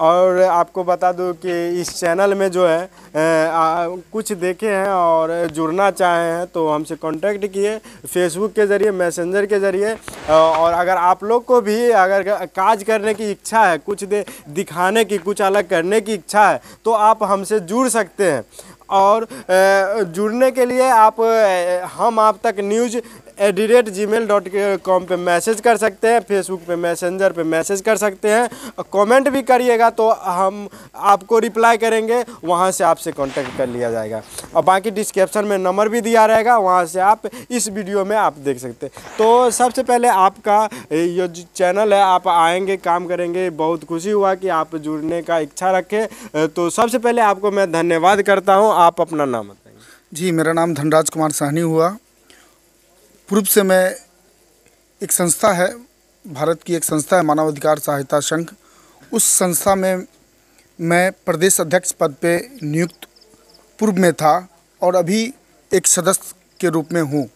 और आपको बता दूं कि इस चैनल में जो है आ, कुछ देखे हैं और जुड़ना चाहे हैं तो हमसे कांटेक्ट किए फेसबुक के ज़रिए मैसेंजर के ज़रिए और अगर आप लोग को भी अगर काज करने की इच्छा है कुछ दे दिखाने की कुछ अलग करने की इच्छा है तो आप हमसे जुड़ सकते हैं और जुड़ने के लिए आप हम आप तक news at the rate G mail dot com पर मैसेज कर सकते हैं फेसबुक पे मैसेंजर पे मैसेज कर सकते हैं कमेंट भी करिएगा तो हम आपको रिप्लाई करेंगे वहाँ से आपसे कांटेक्ट कर लिया जाएगा और बाकी डिस्क्रिप्शन में नंबर भी दिया रहेगा वहाँ से आप इस वीडियो में आप देख सकते हैं तो सबसे पहले आपका ये जो चैनल है आप आएँगे काम करेंगे बहुत खुशी हुआ कि आप जुड़ने का इच्छा रखें तो सबसे पहले आपको मैं धन्यवाद करता हूँ आप अपना नाम बताएंगे जी मेरा नाम धनराज कुमार साहनी हुआ पूर्व से मैं एक संस्था है भारत की एक संस्था है मानवाधिकार सहायता संघ उस संस्था में मैं प्रदेश अध्यक्ष पद पे नियुक्त पूर्व में था और अभी एक सदस्य के रूप में हूँ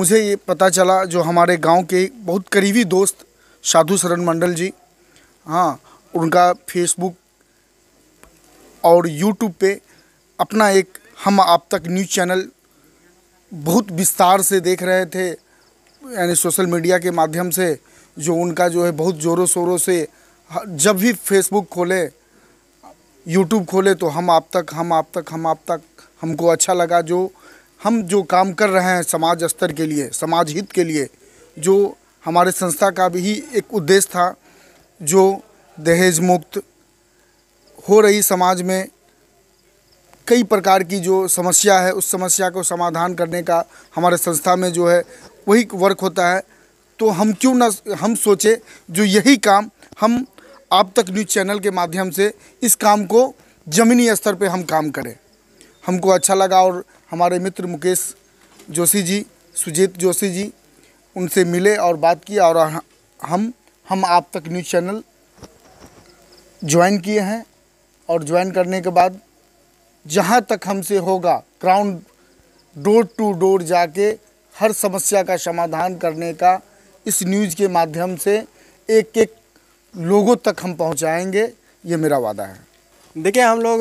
मुझे ये पता चला जो हमारे गांव के बहुत करीबी दोस्त साधु शरण मंडल जी हाँ उनका फेसबुक और यूट्यूब पे अपना एक हम आप तक न्यूज़ चैनल बहुत विस्तार से देख रहे थे यानी सोशल मीडिया के माध्यम से जो उनका जो है बहुत ज़ोरों शोरों से जब भी फेसबुक खोले यूट्यूब खोले तो हम आप तक हम आप तक हम आप तक हमको अच्छा लगा जो हम जो काम कर रहे हैं समाज स्तर के लिए समाज हित के लिए जो हमारे संस्था का भी एक उद्देश्य था जो दहेज मुक्त हो रही समाज में कई प्रकार की जो समस्या है उस समस्या को समाधान करने का हमारे संस्था में जो है वही वर्क होता है तो हम क्यों ना हम सोचें जो यही काम हम आप तक न्यूज़ चैनल के माध्यम से इस काम को ज़मीनी स्तर पे हम काम करें हमको अच्छा लगा और हमारे मित्र मुकेश जोशी जी सुजीत जोशी जी उनसे मिले और बात की और हम हम आप तक न्यूज़ चैनल ज्वाइन किए हैं और ज्वाइन करने के बाद जहाँ तक हमसे होगा ग्राउंड डोर टू डोर जाके हर समस्या का समाधान करने का इस न्यूज़ के माध्यम से एक एक लोगों तक हम पहुँचाएंगे ये मेरा वादा है देखिए हम लोग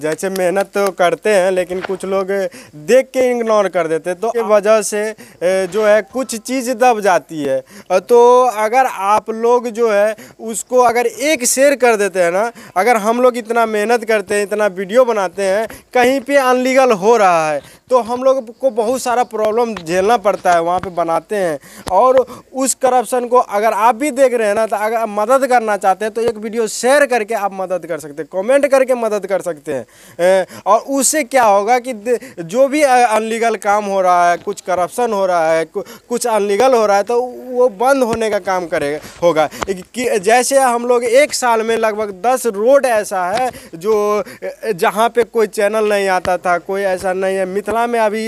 जैसे मेहनत तो करते हैं लेकिन कुछ लोग देख के इग्नोर कर देते हैं तो वजह से जो है कुछ चीज़ दब जाती है तो अगर आप लोग जो है उसको अगर एक शेयर कर देते हैं ना अगर हम लोग इतना मेहनत करते हैं इतना वीडियो बनाते हैं कहीं पे अनलीगल हो रहा है तो हम लोग को बहुत सारा प्रॉब्लम झेलना पड़ता है वहाँ पे बनाते हैं और उस करप्शन को अगर आप भी देख रहे हैं ना तो अगर आप मदद करना चाहते हैं तो एक वीडियो शेयर करके आप मदद कर सकते हैं कमेंट करके मदद कर सकते हैं और उससे क्या होगा कि जो भी अनलीगल काम हो रहा है कुछ करप्शन हो रहा है कुछ अनलीगल हो रहा है तो वो बंद होने का काम करेगा होगा कि जैसे हम लोग एक साल में लगभग दस रोड ऐसा है जो जहाँ पर कोई चैनल नहीं आता था कोई ऐसा नहीं है मित्र मिथिला में अभी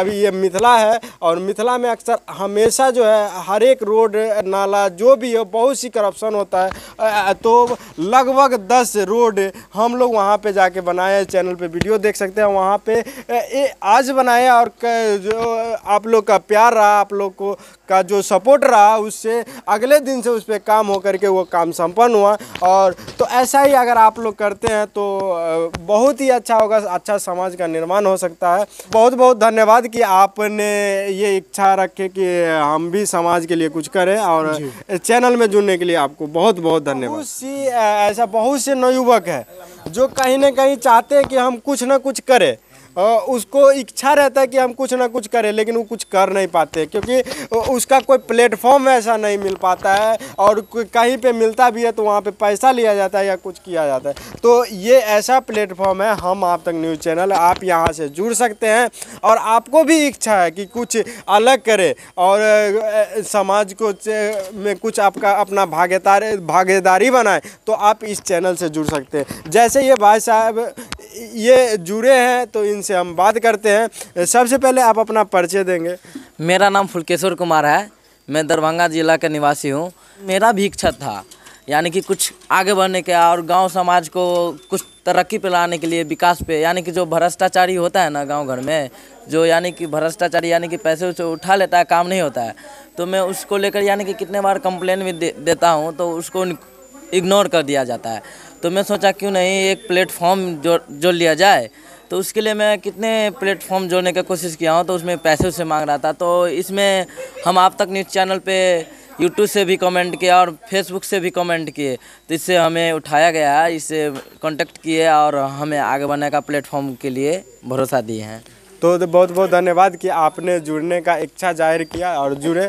अभी ये मिथिला है और मिथिला में अक्सर हमेशा जो है हर एक रोड नाला जो भी हो बहुत सी करप्शन होता है तो लगभग दस रोड हम लोग वहाँ पे जाके बनाए चैनल पे वीडियो देख सकते हैं वहाँ पे ए, आज बनाए और जो आप लोग का प्यार रहा आप लोग को का जो सपोर्ट रहा उससे अगले दिन से उस पर काम हो के वो काम संपन्न हुआ और तो ऐसा ही अगर आप लोग करते हैं तो बहुत ही अच्छा होगा अच्छा समाज का निर्माण हो सकता है बहुत बहुत धन्यवाद कि आपने ये इच्छा रखे कि हम भी समाज के लिए कुछ करें और चैनल में जुड़ने के लिए आपको बहुत बहुत धन्यवाद बहुत सी ऐसा बहुत से नवयुवक है जो कहीं ना कहीं चाहते हैं कि हम कुछ ना कुछ करें उसको इच्छा रहता है कि हम कुछ ना कुछ करें लेकिन वो कुछ कर नहीं पाते क्योंकि उसका कोई प्लेटफॉर्म ऐसा नहीं मिल पाता है और कहीं पे मिलता भी है तो वहाँ पे पैसा लिया जाता है या कुछ किया जाता है तो ये ऐसा प्लेटफॉर्म है हम आप तक न्यूज़ चैनल आप यहाँ से जुड़ सकते हैं और आपको भी इच्छा है कि कुछ अलग करें और समाज को में कुछ आपका अपना भागीदार भागीदारी बनाए तो आप इस चैनल से जुड़ सकते हैं जैसे आइए भाई साहब ये जुड़े हैं तो इनसे हम बात करते हैं सबसे पहले आप अपना परिचय देंगे मेरा नाम फुलकेश्वर कुमार है मैं दरभंगा जिला का निवासी हूँ मेरा भी इच्छा था यानी कि कुछ आगे बढ़ने के और गांव समाज को कुछ तरक्की पे लाने के लिए विकास पे यानी कि जो भ्रष्टाचारी होता है ना गांव घर में जो यानी कि भ्रष्टाचारी यानी कि पैसे उसे उठा लेता है काम नहीं होता है तो मैं उसको लेकर यानी कि कितने बार कंप्लेन भी दे, देता हूँ तो उसको इग्नोर कर दिया जाता है तो मैं सोचा क्यों नहीं एक प्लेटफॉर्म जो जोड़ लिया जाए तो उसके लिए मैं कितने प्लेटफॉर्म जोड़ने का कोशिश किया हूँ तो उसमें पैसे उसे मांग रहा था तो इसमें हम आप तक न्यूज़ चैनल पे यूट्यूब से भी कमेंट किया और फेसबुक से भी कमेंट किए तो इससे हमें उठाया गया है इससे कांटेक्ट किए और हमें आगे बढ़ने का प्लेटफॉर्म के लिए भरोसा दिए हैं तो बहुत बहुत धन्यवाद कि आपने जुड़ने का इच्छा जाहिर किया और जुड़े